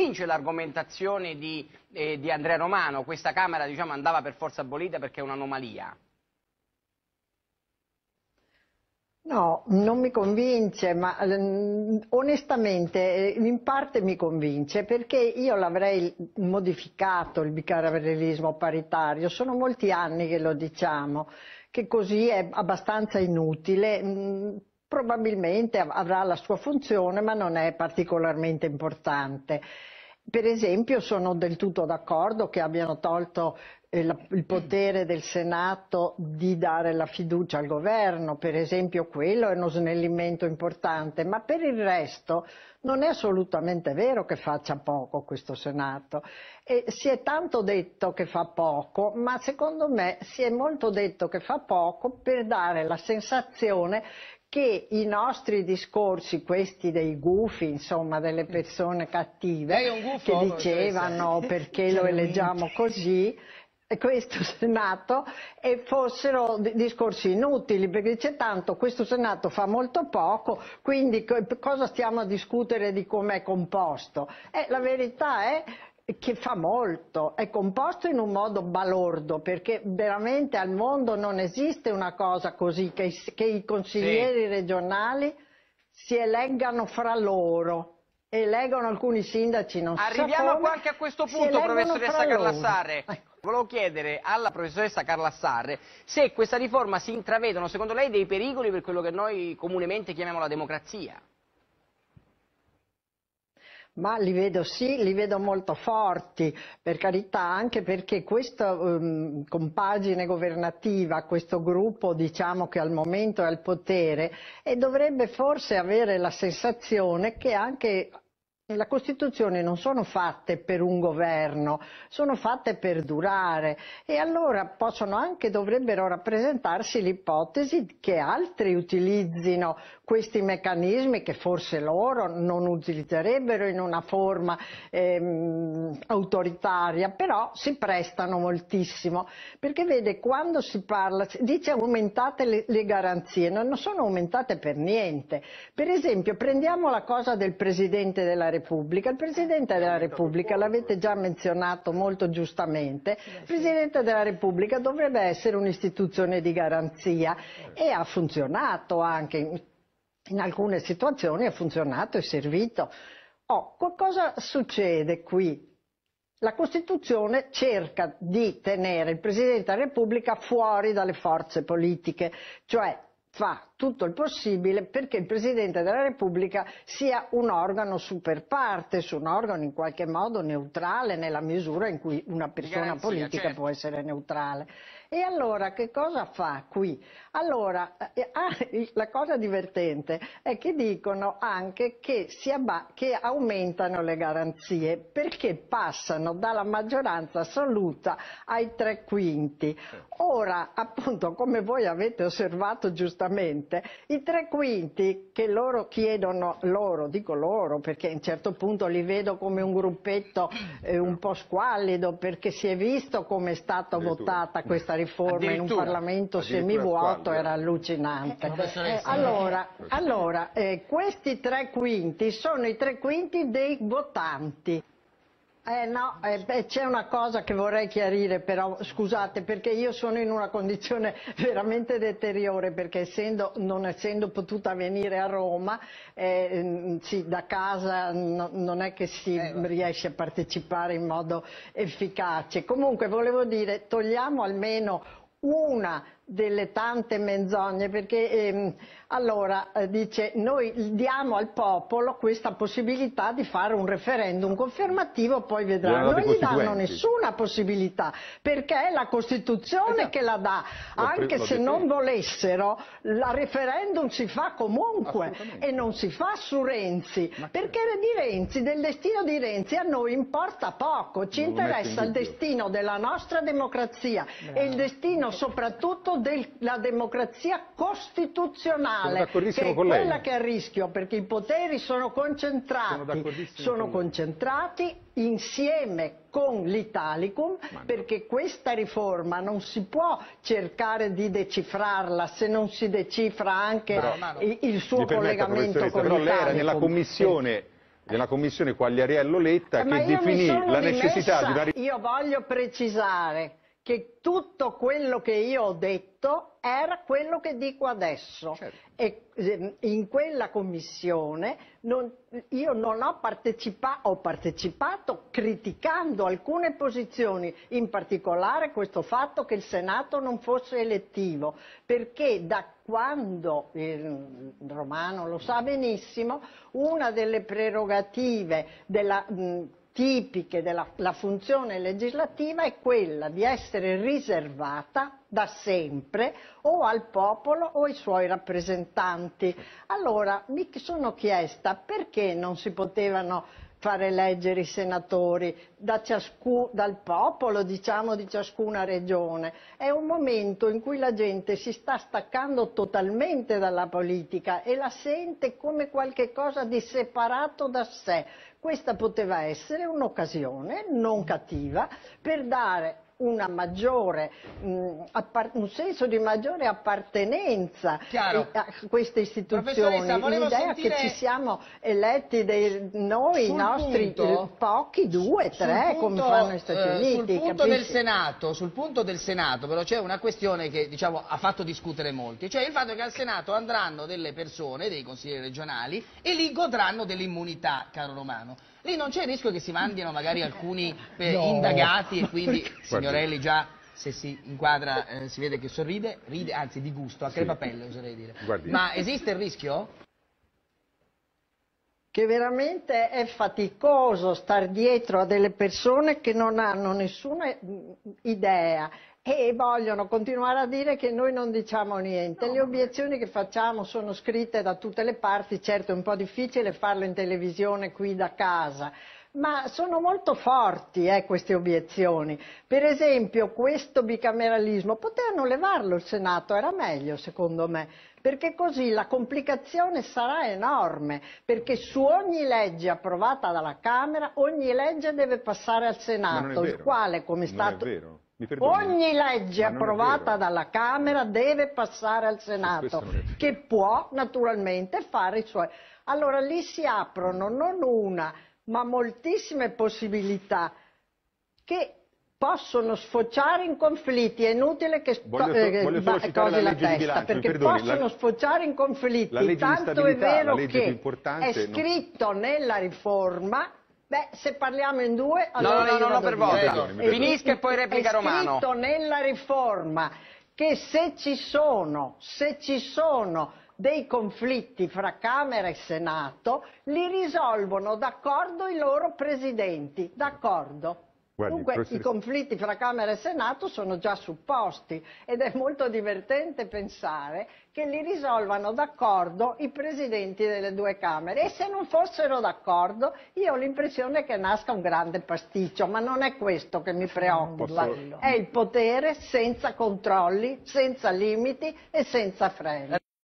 vince l'argomentazione di, eh, di, Andrea Romano, questa Camera diciamo, andava per forza abolita perché è un'anomalia? No, non mi convince, ma ehm, onestamente eh, in parte mi convince perché io l'avrei modificato il bicameralismo paritario, sono molti anni che lo diciamo, che così è abbastanza inutile mm, probabilmente avrà la sua funzione ma non è particolarmente importante. Per esempio sono del tutto d'accordo che abbiano tolto eh, il potere del Senato di dare la fiducia al governo, per esempio quello è uno snellimento importante, ma per il resto non è assolutamente vero che faccia poco questo Senato. E si è tanto detto che fa poco, ma secondo me si è molto detto che fa poco per dare la sensazione che i nostri discorsi, questi dei gufi, insomma, delle persone cattive, che dicevano perché lo eleggiamo così, questo Senato e fossero discorsi inutili perché dice tanto questo Senato fa molto poco quindi cosa stiamo a discutere di come è composto? Eh, la verità è che fa molto, è composto in un modo balordo perché veramente al mondo non esiste una cosa così che, che i consiglieri sì. regionali si eleggano fra loro eleggono alcuni sindaci non Arriviamo come, anche a questo punto professoressa Carlassare ecco. volevo chiedere alla professoressa Carlassare se questa riforma si intravedono secondo lei dei pericoli per quello che noi comunemente chiamiamo la democrazia ma li vedo sì, li vedo molto forti, per carità, anche perché questa um, ehm, compagine governativa, questo gruppo diciamo che al momento è al potere e dovrebbe forse avere la sensazione che anche la Costituzione non sono fatte per un governo, sono fatte per durare e allora possono anche, dovrebbero rappresentarsi l'ipotesi che altri utilizzino questi meccanismi che forse loro non utilizzerebbero in una forma ehm, autoritaria, però si prestano moltissimo. Perché vede, quando si parla, dice aumentate le, le garanzie, non sono aumentate per niente. Per esempio, prendiamo la cosa del Presidente della Repubblica Repubblica. Il Presidente della Repubblica, l'avete già menzionato molto giustamente, il Presidente della Repubblica dovrebbe essere un'istituzione di garanzia e ha funzionato anche, in alcune situazioni ha funzionato e servito. Oh, cosa succede qui? La Costituzione cerca di tenere il Presidente della Repubblica fuori dalle forze politiche, cioè fa tutto il possibile perché il Presidente della Repubblica sia un organo super partes, un organo in qualche modo neutrale nella misura in cui una persona garanzia, politica certo. può essere neutrale. E allora che cosa fa qui? Allora, eh, ah, la cosa divertente è che dicono anche che, che aumentano le garanzie perché passano dalla maggioranza assoluta ai tre quinti. Ora, appunto, come voi avete osservato giustamente, i tre quinti che loro chiedono, loro, dico loro, perché a un certo punto li vedo come un gruppetto eh, un po' squallido, perché si è visto come è stata votata questa riforma in un Parlamento semivuoto, era allucinante. Eh, allora, allora eh, questi tre quinti sono i tre quinti dei votanti eh, no, eh, c'è una cosa che vorrei chiarire però, scusate, perché io sono in una condizione veramente deteriore, perché essendo, non essendo potuta venire a Roma, eh, mm, sì, da casa no, non è che si eh, riesce a partecipare in modo efficace. Comunque volevo dire, togliamo almeno una delle tante menzogne, perché ehm, allora eh, dice noi diamo al popolo questa possibilità di fare un referendum confermativo, poi vedranno. Non gli danno nessuna possibilità, perché è la Costituzione esatto. che la dà, anche se non volessero, la referendum si fa comunque e non si fa su Renzi, Ma perché di Renzi, del destino di Renzi a noi importa poco, ci non interessa in il destino della nostra democrazia no. e il destino soprattutto della democrazia costituzionale, che è quella che è a rischio, perché i poteri sono concentrati, sono, con concentrati insieme con l'Italicum, perché questa riforma non si può cercare di decifrarla se non si decifra anche però, il suo collegamento con l'Italicum. Però lei era nella commissione della commissione Quagliariello Letta eh, che definì la necessità di una riforma. Io voglio precisare che tutto quello che io ho detto era quello che dico adesso certo. e ehm, in quella commissione non, io non ho, partecipato, ho partecipato criticando alcune posizioni, in particolare questo fatto che il Senato non fosse elettivo, perché da quando, il ehm, Romano lo sa benissimo, una delle prerogative della mh, tipiche della funzione legislativa è quella di essere riservata da sempre o al popolo o ai suoi rappresentanti. Allora mi sono chiesta perché non si potevano fare eleggere i senatori da ciascun, dal popolo diciamo, di ciascuna regione. È un momento in cui la gente si sta staccando totalmente dalla politica e la sente come qualcosa di separato da sé. Questa poteva essere un'occasione non cattiva per dare maggiore, mh, mm, un senso di maggiore appartenenza Chiaro. Eh, a queste istituzioni, l'idea sentire... che ci siamo eletti dei, noi, i nostri punto, eh, pochi, due, tre, punto, come fanno gli Stati eh, Uniti. Sul punto, del Senato, sul punto del Senato però c'è una questione che diciamo, ha fatto discutere molti, cioè il fatto che al Senato andranno delle persone, dei consiglieri regionali, e lì godranno dell'immunità, caro Romano. Lì non c'è il rischio che si mandino magari alcuni eh, no. indagati e quindi Perché? signorelli già se si inquadra eh, si vede che sorride, ride anzi di gusto, a crepapelle sì. oserei dire. Guardi. Ma esiste il rischio? che veramente è faticoso star dietro a delle persone che non hanno nessuna mm, idea e vogliono continuare a dire che noi non diciamo niente. No. Le obiezioni che facciamo sono scritte da tutte le parti, certo è un po' difficile farlo in televisione qui da casa, ma sono molto forti eh, queste obiezioni. Per esempio questo bicameralismo potevano levarlo il Senato, era meglio secondo me, perché così la complicazione sarà enorme, perché su ogni legge approvata dalla Camera ogni legge deve passare al Senato, il quale come è stato... è vero. Ogni legge approvata dalla Camera deve passare al Senato, che può naturalmente fare i suoi. Allora lì si aprono non una, ma moltissime possibilità che possono sfociare in conflitti, è inutile che voglio, eh, voglio la, la testa, bilancio, perché perdoni, possono la, sfociare in conflitti, tanto è vero che è scritto nella riforma Beh, se parliamo in due, allora No, no, no, no per volta. Finisca e poi replica Romano. Ho scritto nella riforma che se ci sono, se ci sono dei conflitti fra Camera e Senato, li risolvono d'accordo i loro presidenti, d'accordo. Guardi, Dunque professor... i conflitti fra Camera e Senato sono già supposti ed è molto divertente pensare che li risolvano d'accordo i presidenti delle due Camere e se non fossero d'accordo io ho l'impressione che nasca un grande pasticcio, ma non è questo che mi preoccupa, posso... è il potere senza controlli, senza limiti e senza freni.